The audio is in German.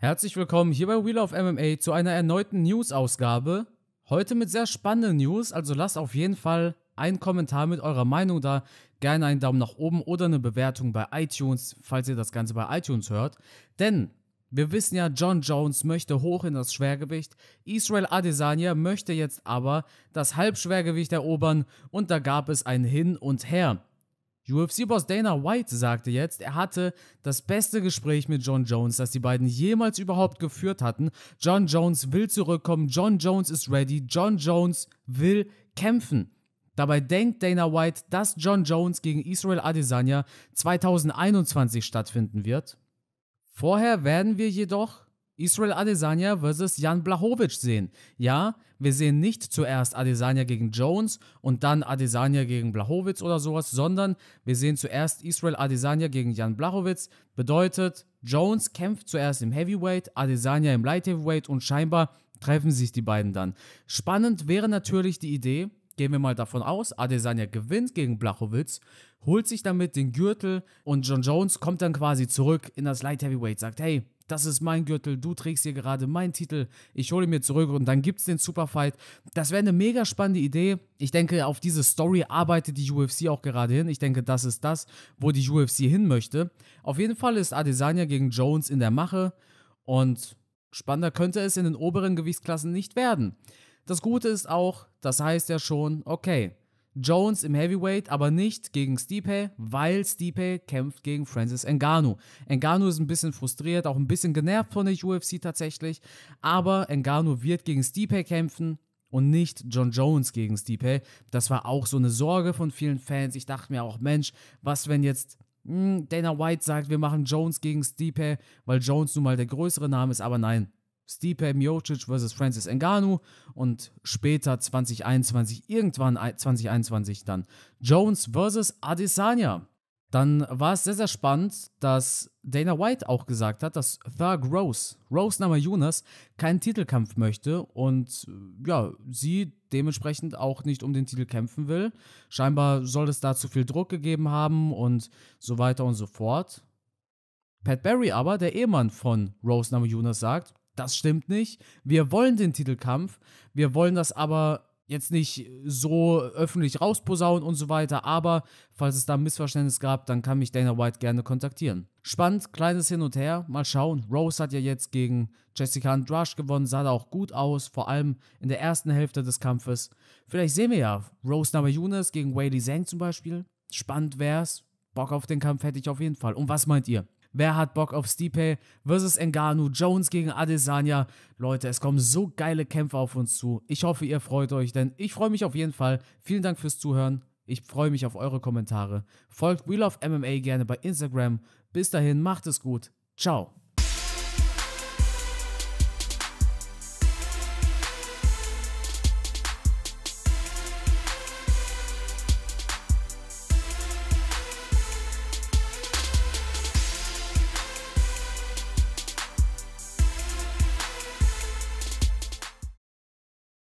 Herzlich willkommen hier bei Wheel of MMA zu einer erneuten News-Ausgabe. Heute mit sehr spannenden News, also lasst auf jeden Fall einen Kommentar mit eurer Meinung da, gerne einen Daumen nach oben oder eine Bewertung bei iTunes, falls ihr das Ganze bei iTunes hört. Denn wir wissen ja, John Jones möchte hoch in das Schwergewicht, Israel Adesanya möchte jetzt aber das Halbschwergewicht erobern und da gab es ein Hin und Her. UFC-Boss Dana White sagte jetzt, er hatte das beste Gespräch mit John Jones, das die beiden jemals überhaupt geführt hatten. John Jones will zurückkommen, John Jones ist ready, John Jones will kämpfen. Dabei denkt Dana White, dass John Jones gegen Israel Adesanya 2021 stattfinden wird. Vorher werden wir jedoch Israel Adesanya vs. Jan Blachowicz sehen. Ja, wir sehen nicht zuerst Adesanya gegen Jones und dann Adesanya gegen Blachowicz oder sowas, sondern wir sehen zuerst Israel Adesanya gegen Jan Blachowicz. Bedeutet, Jones kämpft zuerst im Heavyweight, Adesanya im Light Heavyweight und scheinbar treffen sich die beiden dann. Spannend wäre natürlich die Idee, gehen wir mal davon aus, Adesanya gewinnt gegen Blachowicz, holt sich damit den Gürtel und John Jones kommt dann quasi zurück in das Light Heavyweight, sagt, hey, das ist mein Gürtel, du trägst hier gerade meinen Titel, ich hole ihn mir zurück und dann gibt es den Superfight. Das wäre eine mega spannende Idee. Ich denke, auf diese Story arbeitet die UFC auch gerade hin. Ich denke, das ist das, wo die UFC hin möchte. Auf jeden Fall ist Adesanya gegen Jones in der Mache und spannender könnte es in den oberen Gewichtsklassen nicht werden. Das Gute ist auch, das heißt ja schon, okay, Jones im Heavyweight, aber nicht gegen Stipe, weil Stipe kämpft gegen Francis Engano. Engano ist ein bisschen frustriert, auch ein bisschen genervt von der UFC tatsächlich, aber Engano wird gegen Stipe kämpfen und nicht John Jones gegen Stipe. Das war auch so eine Sorge von vielen Fans. Ich dachte mir auch, Mensch, was wenn jetzt mh, hm, Dana White sagt, wir machen Jones gegen Stipe, weil Jones nun mal der größere Name ist, aber nein, Stipe Miocic vs. Francis Ngannou und später 2021, irgendwann 2021 dann Jones vs. Adesanya. Dann war es sehr, sehr spannend, dass Dana White auch gesagt hat, dass Thug Rose, Rose Nama Namajunas, keinen Titelkampf möchte und ja, sie dementsprechend auch nicht um den Titel kämpfen will. Scheinbar soll es da zu viel Druck gegeben haben und so weiter und so fort. Pat Barry aber, der Ehemann von Rose Nama Namajunas, sagt, das stimmt nicht. Wir wollen den Titelkampf, wir wollen das aber jetzt nicht so öffentlich rausposaunen und so weiter, aber falls es da ein Missverständnis gab, dann kann mich Dana White gerne kontaktieren. Spannend, kleines Hin und Her, mal schauen. Rose hat ja jetzt gegen Jessica Andrasch gewonnen, sah da auch gut aus, vor allem in der ersten Hälfte des Kampfes. Vielleicht sehen wir ja Rose Namajunas gegen Whaley Zhang zum Beispiel. Spannend wär's. Bock auf den Kampf hätte ich auf jeden Fall. Und was meint ihr? Wer hat Bock auf Stipe versus Engano, Jones gegen Adesanya? Leute, es kommen so geile Kämpfe auf uns zu. Ich hoffe, ihr freut euch, denn ich freue mich auf jeden Fall. Vielen Dank fürs Zuhören. Ich freue mich auf eure Kommentare. Folgt We Love MMA gerne bei Instagram. Bis dahin, macht es gut. Ciao.